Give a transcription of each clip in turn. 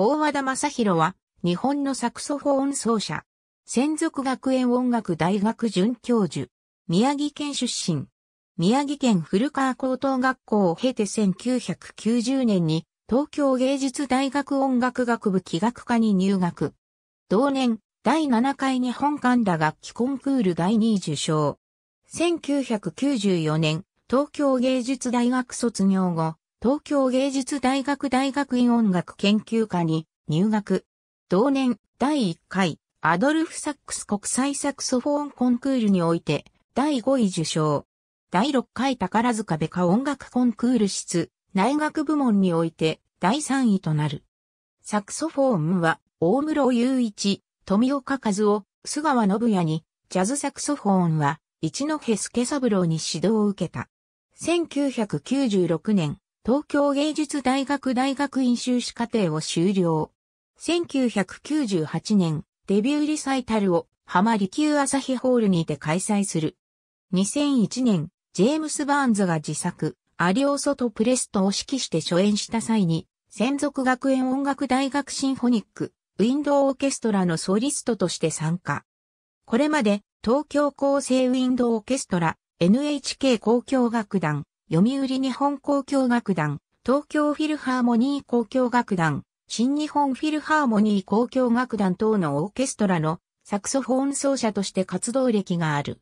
大和田正宏は、日本のサクソフォーン奏者。専属学園音楽大学准教授。宮城県出身。宮城県古川高等学校を経て1990年に、東京芸術大学音楽学部器楽科に入学。同年、第7回日本館田楽器コンクール第2位受賞。1994年、東京芸術大学卒業後、東京芸術大学大学院音楽研究科に入学。同年第1回アドルフ・サックス国際サクソフォーンコンクールにおいて第5位受賞。第6回宝塚ベカ音楽コンクール室内学部門において第3位となる。サクソフォーンは大室雄一、富岡和夫、菅川信也に、ジャズサクソフォーンは一戸助三郎に指導を受けた。1996年、東京芸術大学大学院修士課程を修了。1998年、デビューリサイタルを浜離宮朝日ホールにて開催する。2001年、ジェームス・バーンズが自作、アリオソとプレストを指揮して初演した際に、専属学園音楽大学シンフォニック、ウィンドウオーケストラのソリストとして参加。これまで、東京厚生ウィンドウオーケストラ、NHK 交響楽団、読売日本交響楽団、東京フィルハーモニー交響楽団、新日本フィルハーモニー交響楽団等のオーケストラのサクソフォン奏者として活動歴がある。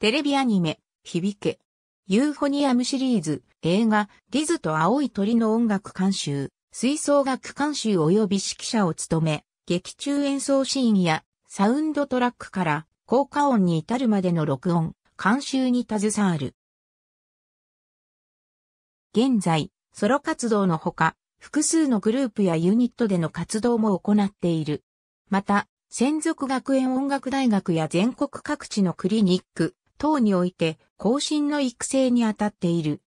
テレビアニメ、響け。ユーフォニアムシリーズ、映画、リズと青い鳥の音楽監修、吹奏楽監修及び指揮者を務め、劇中演奏シーンやサウンドトラックから効果音に至るまでの録音、監修に携わる。現在、ソロ活動のほか、複数のグループやユニットでの活動も行っている。また、専属学園音楽大学や全国各地のクリニック等において、更新の育成に当たっている。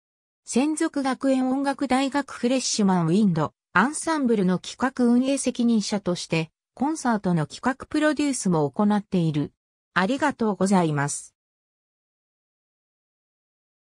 専属学園音楽大学フレッシュマンウィンド、アンサンブルの企画運営責任者として、コンサートの企画プロデュースも行っている。ありがとうございます。